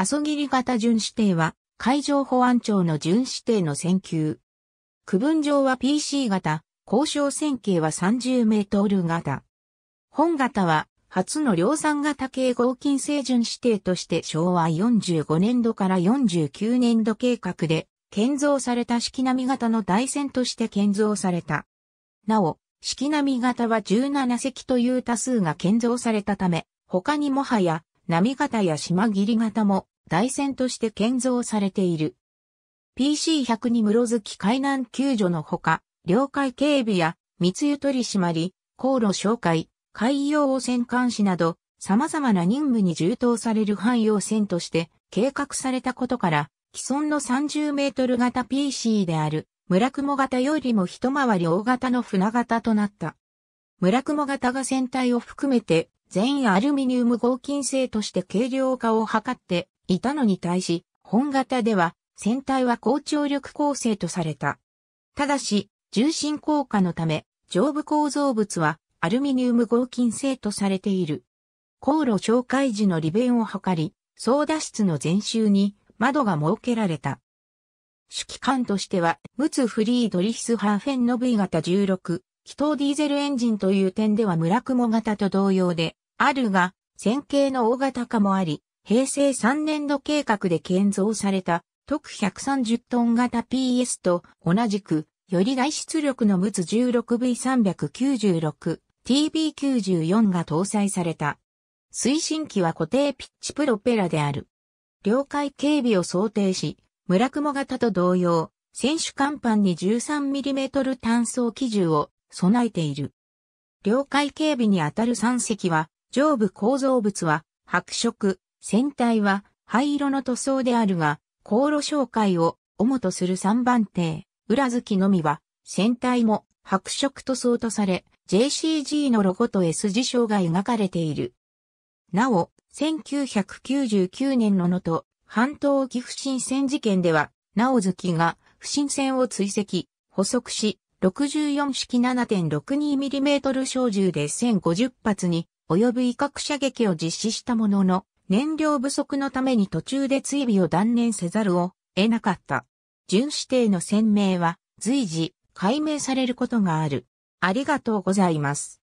阿蘇切型巡視艇は、海上保安庁の巡視艇の選球。区分上は PC 型、交渉線形は30メートル型。本型は、初の量産型系合金製巡視艇として昭和45年度から49年度計画で、建造された式波型の台船として建造された。なお、式波型は17隻という多数が建造されたため、他にもはや、波型や島切型も大船として建造されている。PC100 に室月海南救助のほか、領海警備や密輸取締り、航路紹介、海洋汚染監視など、様々な任務に充当される汎用船として計画されたことから、既存の30メートル型 PC である、村雲型よりも一回り大型の船型となった。村雲型が船体を含めて、全アルミニウム合金製として軽量化を図って、いたのに対し、本型では、船体は高張力構成とされた。ただし、重心降下のため、上部構造物はアルミニウム合金製とされている。航路紹介時の利便を図り、操舵室の前周に窓が設けられた。主機関としては、ムツ・フリードリヒス・ハーフェンの V 型16、気筒ディーゼルエンジンという点では村雲型と同様で、あるが、線形の大型化もあり、平成3年度計画で建造された特130トン型 PS と同じく、より外出力の陸奥 16V396、TB94 が搭載された。推進機は固定ピッチプロペラである。領海警備を想定し、村雲型と同様、選手甲板に 13mm 単装機銃を備えている。領海警備にあたる3隻は、上部構造物は白色、船体は灰色の塗装であるが、航路紹介を主とする3番艇、裏付きのみは、船体も白色塗装とされ、JCG のロゴと S 字章が描かれている。なお、1999年の能登半島沖不審船事件では、直月が不審船を追跡、捕捉し、64式 7.62mm 小銃で1050発に及ぶ威嚇射撃を実施したものの、燃料不足のために途中で追尾を断念せざるを得なかった。巡視艇の船名は随時解明されることがある。ありがとうございます。